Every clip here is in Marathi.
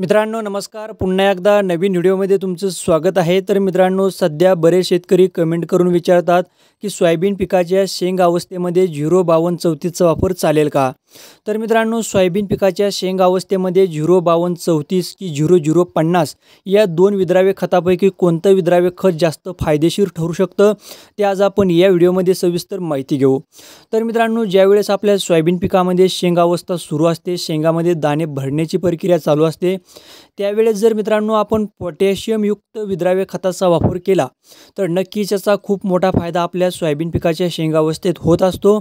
मित्रांनो नमस्कार पुन्हा एकदा नवीन व्हिडिओमध्ये तुमचं स्वागत आहे तर मित्रांनो सध्या बरेच शेतकरी कमेंट करून विचारतात की सोयाबीन पिकाच्या शेंग अवस्थेमध्ये झिरो बावन्न चौतीसचा वापर चालेल का तर मित्रांनो सोयाबीन पिकाच्या शेंग अवस्थेमध्ये झिरो बावन्न चौतीस की झिरो झिरो पन्नास या दोन विद्राव्य खतापैकी कोणतं विद्राव्य खत जास्त फायदेशीर ठरू शकतं ते आज आपण या व्हिडिओमध्ये सविस्तर माहिती घेऊ तर मित्रांनो ज्यावेळेस आपल्या सोयाबीन पिकामध्ये शेंगावस्था अवस्था सुरू असते शेंगामध्ये दाणे भरण्याची प्रक्रिया चालू असते त्यावेळेस जर मित्रांनो आपण पोटॅशियमयुक्त विद्राव्य खताचा वापर केला तर नक्कीच याचा खूप मोठा फायदा आपल्या सोयाबीन पिकाच्या शेंगावस्थेत होत असतो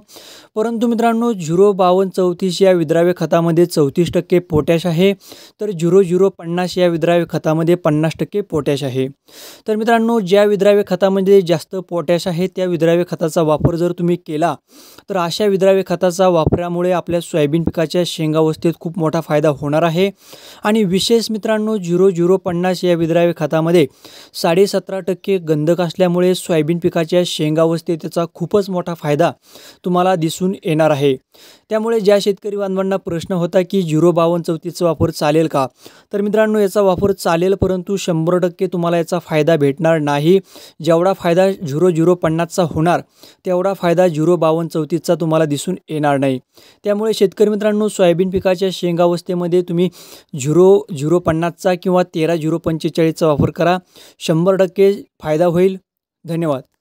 परंतु मित्रांनो झिरो बावन्न चौतीस या विद्राव्य खतामध्ये चौतीस टक्के पोटॅश आहे तर झिरो झिरो पन्नास या विद्राव्य खतामध्ये पन्नास टक्के पोटॅश आहे तर मित्रांनो ज्या विद्राव्य खतामध्ये जास्त पोटॅश आहे त्या विद्राव्य खताचा वापर जर तुम्ही केला तर अशा विद्राव्य खताचा वापरामुळे आपल्या सोयाबीन पिकाच्या शेंगावस्थेत खूप मोठा फायदा होणार आहे आणि विशेष मित्रांनो झिरो झिरो पन्नास या विद्राव्य खतामध्ये साडेसतरा टक्के गंधक असल्यामुळे सोयाबीन पिकाच्या शेंगावस्थेत त्याचा खूपच मोठा फायदा तुम्हाला दिसून येणार आहे त्यामुळे ज्या शेतकरी बांधवांना प्रश्न होता की झिरो बावन्न चौतीसचा वापर चालेल का तर मित्रांनो याचा वापर चालेल परंतु शंभर टक्के तुम्हाला याचा फायदा भेटणार नाही जेवढा फायदा झिरो झिरो पन्नासचा होणार तेवढा फायदा झिरो बावन्न चौतीसचा तुम्हाला दिसून येणार नाही त्यामुळे शेतकरी मित्रांनो सोयाबीन पिकाच्या शेंगावस्थेमध्ये तुम्ही झिरो झिरो पन्नासचा किंवा तेरा झिरो पंचेचाळीसचा वापर करा शंभर टक्के फायदा होईल धन्यवाद